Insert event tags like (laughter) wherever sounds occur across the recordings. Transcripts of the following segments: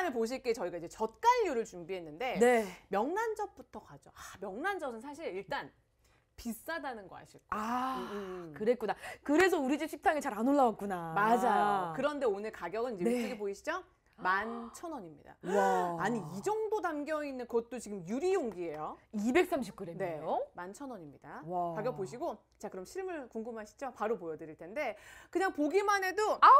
식단을 보실 게 저희가 이제 젓갈류를 준비했는데 네. 명란젓부터 가죠. 아, 명란젓은 사실 일단 비싸다는 거 아실 거예요. 아, 음. 음. 그랬구나. 그래서 우리 집 식당에 잘 안 올라왔구나. 맞아요. 그런데 오늘 가격은 이제 네. 이쪽에 보이시죠? 만 천원입니다. 아니 이 정도 담겨 있는 것도 지금 유리 용기예요. 230g이에요? 네, 만 천원입니다. 가격 보시고 자 그럼 실물 궁금하시죠? 바로 보여드릴 텐데 그냥 보기만 해도 아우!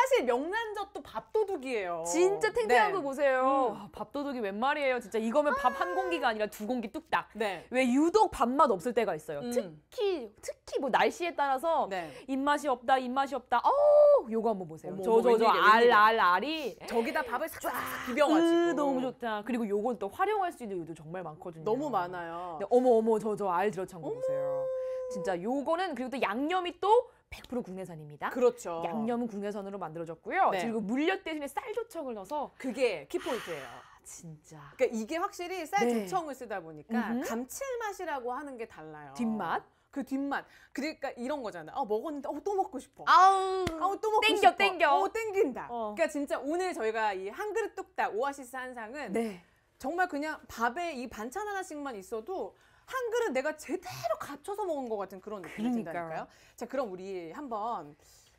사실 명란젓도 밥도둑이에요. 진짜 탱탱한 네. 거 보세요. 음. 와, 밥도둑이 웬 말이에요. 진짜 이거면 밥 한 공기가 아니라 두 공기 뚝딱. 네. 왜 유독 밥맛 없을 때가 있어요. 음. 특히 특히 뭐 날씨에 따라서 네. 입맛이 없다 입맛이 없다. 어우 요거 한번 보세요. 저 저 저 알 알 알이 저게 여기다 밥을 싹 그 비벼가지고. 으, 너무 좋다. 그리고 요건 또 활용할 수 있는 요도 정말 많거든요. 너무 많아요. 네, 어머 어머 저 저 알 들어찬 거 보세요. 진짜 요거는 그리고 또 양념이 또 100% 국내산입니다. 그렇죠. 양념은 국내산으로 만들어졌고요. 네. 그리고 물엿 대신에 쌀 조청을 넣어서 그게 키포인트예요. 아, 진짜. 그러니까 이게 확실히 쌀 네. 조청을 쓰다 보니까 음흠. 감칠맛이라고 하는 게 달라요. 뒷맛. 그 뒷맛. 그러니까 이런 거잖아. 어, 먹었는데 어, 또 먹고 싶어. 아우, 아우 어, 또 먹고 땡겨, 싶어. 땡겨. 어, 땡긴다. 어. 그러니까 진짜 오늘 저희가 이 한 그릇 뚝딱 오아시스 한상은 네. 정말 그냥 밥에 이 반찬 하나씩만 있어도 한 그릇 내가 제대로 갖춰서 먹은 것 같은 그런 느낌이 그러니까요. 든다니까요. 자, 그럼 우리 한번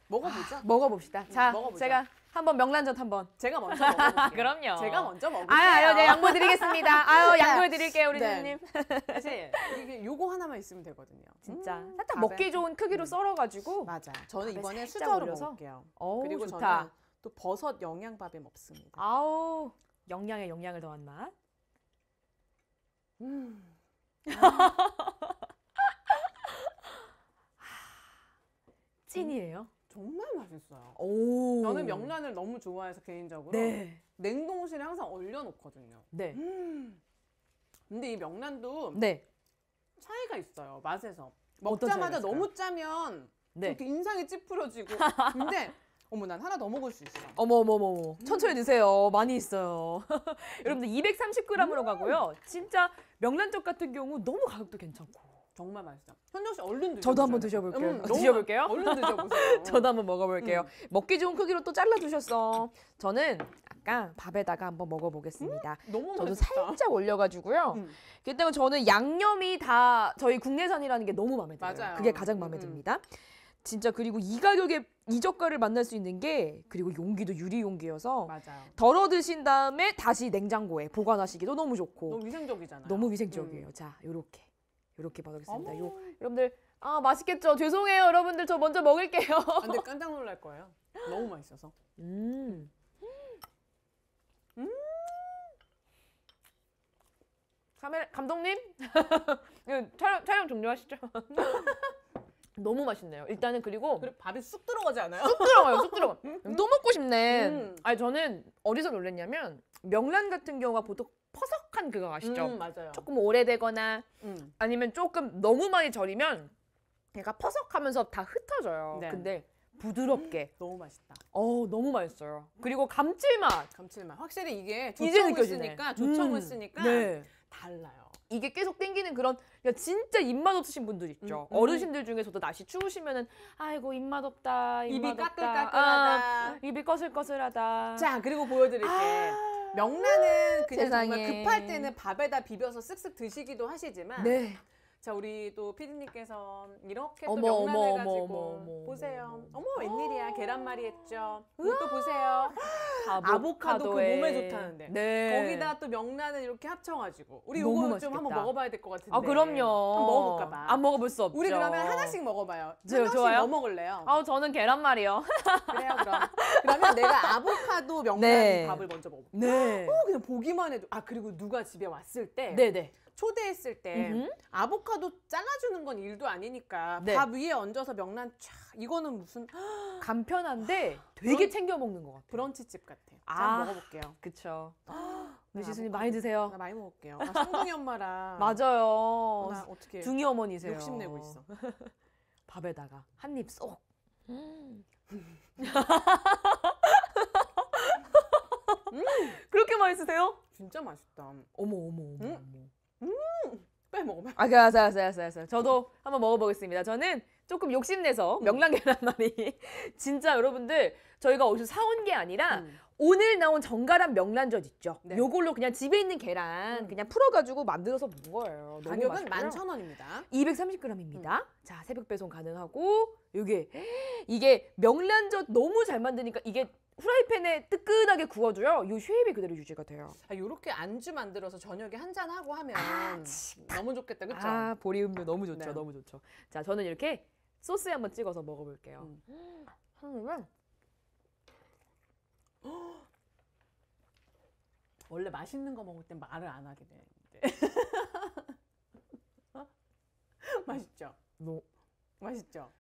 먹어보자. 아, 먹어봅시다. 음, 자, 먹어보자. 제가 한 번 명란젓 한번. 제가 먼저 먹어볼게요. (laughs) 그럼요. 제가 먼저 먹을게요. 아유, 아유, 네, 양보드리겠습니다 아유, 양보해드릴게요, 우리 네. 누님. 네. 이게 요거 하나만 있으면 되거든요. 진짜. 음, 살짝 밥에. 먹기 좋은 크기로 음. 썰어가지고. 맞아. 저는 이번에 수저로 먹을게요. 오, 그리고 좋다. 저는 또 버섯 영양밥에 먹습니다. 아우, 영양에 영양을 더한 맛. 음. (laughs) 아, 찐이에요. 정말 맛있어요. 오. 저는 명란을 너무 좋아해서 개인적으로 네. 냉동실에 항상 얼려놓거든요. 네. 음. 근데 이 명란도 네. 차이가 있어요 맛에서 먹자마자 너무 짜면 네. 이렇게 인상이 찌푸려지고 (laughs) 근데 어머 난 하나 더 먹을 수 있어. 어머 어머 어머 음. 천천히 드세요. 많이 있어요. (laughs) 여러분들 230g으로 음. 가고요. 진짜 명란젓 같은 경우 너무 가격도 괜찮고. 정말 맛있어. 현정 씨 얼른 드셔. 저도 한번 드셔볼게요. 음, (laughs) 드셔볼게요. 얼른 드셔보세요. (laughs) 저도 한번 먹어볼게요. 음. 먹기 좋은 크기로 또 잘라 주셨어. 저는 아까 밥에다가 한번 먹어보겠습니다. 음? 너무 저도 맛있다. 살짝 올려가지고요. 음. 그 때문에 저는 양념이 다 저희 국내산이라는 게 너무 마음에 들어요. 맞아요. 그게 가장 마음에 음, 음. 듭니다. 진짜 그리고 이 가격에 이젓가를 만날 수 있는 게 그리고 용기도 유리 용기여서 덜어 드신 다음에 다시 냉장고에 보관하시기도 너무 좋고 너무 위생적이잖아요. 너무 위생적이에요. 음. 자, 요렇게 이렇게 받겠습니다. 요 여러분들 아 맛있겠죠? 죄송해요 여러분들 저 먼저 먹을게요. 아, 근데 (laughs) 깜짝 놀랄 거예요. 너무 맛있어서. 음. 음. 카메라 감독님 (laughs) 촬영 촬영 종료하시죠. (laughs) 너무 맛있네요. 일단은 그리고 그리고 밥이 쑥 들어가지 않아요? 쑥 들어가요, 쑥들어또 음, 음. 먹고 싶네. 음. 아니 저는 어디서 놀랬냐면 명란 같은 경우가 보통 촉촉한 그거 아시죠? 음, 맞아요. 조금 오래되거나 음. 아니면 조금 너무 많이 절이면 얘가 퍼석하면서 다 흩어져요. 네. 근데 부드럽게. (gasps) 너무 맛있다. 어, 너무 맛있어요. 그리고 감칠맛. 감칠맛. 확실히 이게 조청을 쓰니까 조청을 음, 쓰니까 네. 달라요. 이게 계속 땡기는 그런 그러니까 진짜 입맛 없으신 분들 있죠. 음, 음. 어르신들 중에서도 날씨 추우시면은 아이고 입맛 없다. 입맛 입이 없다. 까끌까끌하다. 아, 입이 거슬거슬하다. 자, 그리고 보여드릴게. 아 명란은 그냥 정말 세상에. 급할 때는 밥에다 비벼서 쓱쓱 드시기도 하시지만 네. 자 우리 또 피디님께서 이렇게 어머, 명란을 어머, 어머, 어머, 어머, 보세요. 어머 웬일이야 계란말이 했죠. 이것 보세요. 아보카도, 그 몸에 좋다는데. 네. 거기다 또 명란을 이렇게 합쳐가지고 우리 이거 좀 한번 먹어봐야 될 것 같은데. 아 그럼요. 한번 먹어볼까 봐. 안 먹어볼 수 없죠. 우리 그러면 하나씩 먹어봐요. 한 네, 명씩 좋아요? 뭐 먹을래요? 아 저는 계란말이요. 그래요 그럼. 그러면 내가 아보카도 명란 네. 밥을 먼저 먹어. 볼 네. 어 그냥 보기만 해도 아 그리고 누가 집에 왔을 때. 네네. 네. 초대했을 때 음흠. 아보카도 잘라주는 건 일도 아니니까 네. 밥 위에 얹어서 명란 촥 이거는 무슨 간편한데 (gasps) 되게 챙겨 먹는 것 같아요. 브런치집 같아. 같아. 아, 아 먹어볼게요. 그쵸. 누시순이 (gasps) 네, 많이 드세요. 나 많이 먹을게요. 나 쌍둥이 엄마랑 (laughs) 맞아요. 어, 나 어떻게 둥이 어머니세요. 욕심내고 있어. (laughs) 밥에다가 한 입 쏙. 음. 음. (laughs) 그렇게 맛있으세요? 진짜 맛있다. 어머 어머 어머. 음. 어머. 음. 빼 먹으면. 아, 알았어 알았어 알았어 알았어. 저도 한번 먹어보겠습니다. 저는 조금 욕심내서 음. 명란 계란말이 (laughs) 진짜 여러분들 저희가 어디서 사온 게 아니라 음. 오늘 나온 정갈한 명란젓 있죠. 네. 요걸로 그냥 집에 있는 계란 음. 그냥 풀어가지고 만들어서 먹은 거예요. 가격은 만 천 원입니다 230g입니다. 음. 자, 새벽 배송 가능하고 요게 (gasps) 이게 명란젓 너무 잘 만드니까 이게 후라이팬에 뜨끈하게 구워줘요. 요 쉐입이 그대로 유지가 돼요. 아, 요렇게 안주 만들어서 저녁에 한 잔 하고 하면 아, 너무 좋겠다, 그렇죠? 아, 보리 음료 너무 좋죠, 네. 너무 좋죠. 자, 저는 이렇게 소스에 한번 찍어서 먹어볼게요. 음. 한우는 원래 맛있는 거 먹을 땐 말을 안 하게 되는데 (laughs) 맛있죠? 너 뭐? 맛있죠?